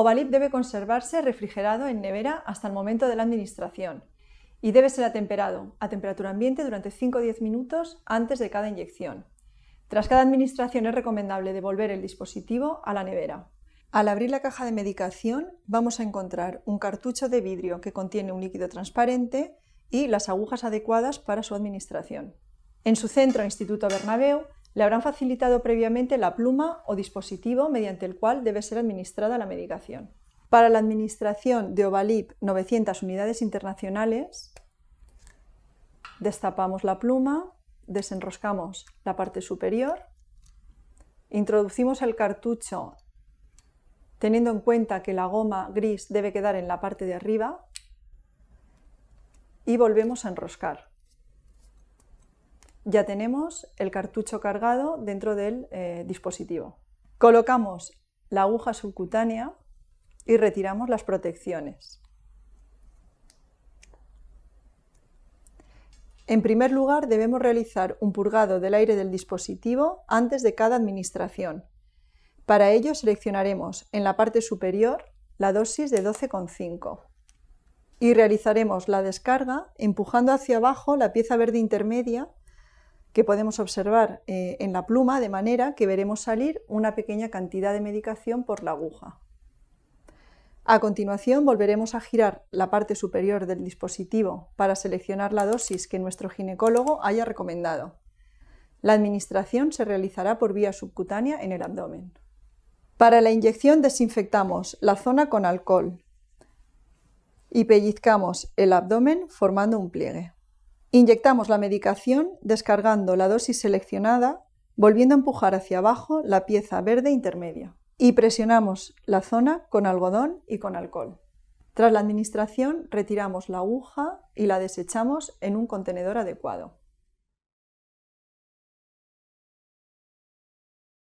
Ovalip debe conservarse refrigerado en nevera hasta el momento de la administración y debe ser atemperado a temperatura ambiente durante 5 o 10 minutos antes de cada inyección. Tras cada administración es recomendable devolver el dispositivo a la nevera. Al abrir la caja de medicación vamos a encontrar un cartucho de vidrio que contiene un líquido transparente y las agujas adecuadas para su administración. En su centro, Instituto Bernabeu, le habrán facilitado previamente la pluma o dispositivo mediante el cual debe ser administrada la medicación. Para la administración de Ovalip 900 unidades internacionales, destapamos la pluma, desenroscamos la parte superior, introducimos el cartucho teniendo en cuenta que la goma gris debe quedar en la parte de arriba y volvemos a enroscar ya tenemos el cartucho cargado dentro del eh, dispositivo. Colocamos la aguja subcutánea y retiramos las protecciones. En primer lugar, debemos realizar un purgado del aire del dispositivo antes de cada administración. Para ello, seleccionaremos en la parte superior la dosis de 12,5 y realizaremos la descarga empujando hacia abajo la pieza verde intermedia que podemos observar eh, en la pluma, de manera que veremos salir una pequeña cantidad de medicación por la aguja. A continuación volveremos a girar la parte superior del dispositivo para seleccionar la dosis que nuestro ginecólogo haya recomendado. La administración se realizará por vía subcutánea en el abdomen. Para la inyección desinfectamos la zona con alcohol y pellizcamos el abdomen formando un pliegue. Inyectamos la medicación descargando la dosis seleccionada, volviendo a empujar hacia abajo la pieza verde intermedia y presionamos la zona con algodón y con alcohol. Tras la administración, retiramos la aguja y la desechamos en un contenedor adecuado.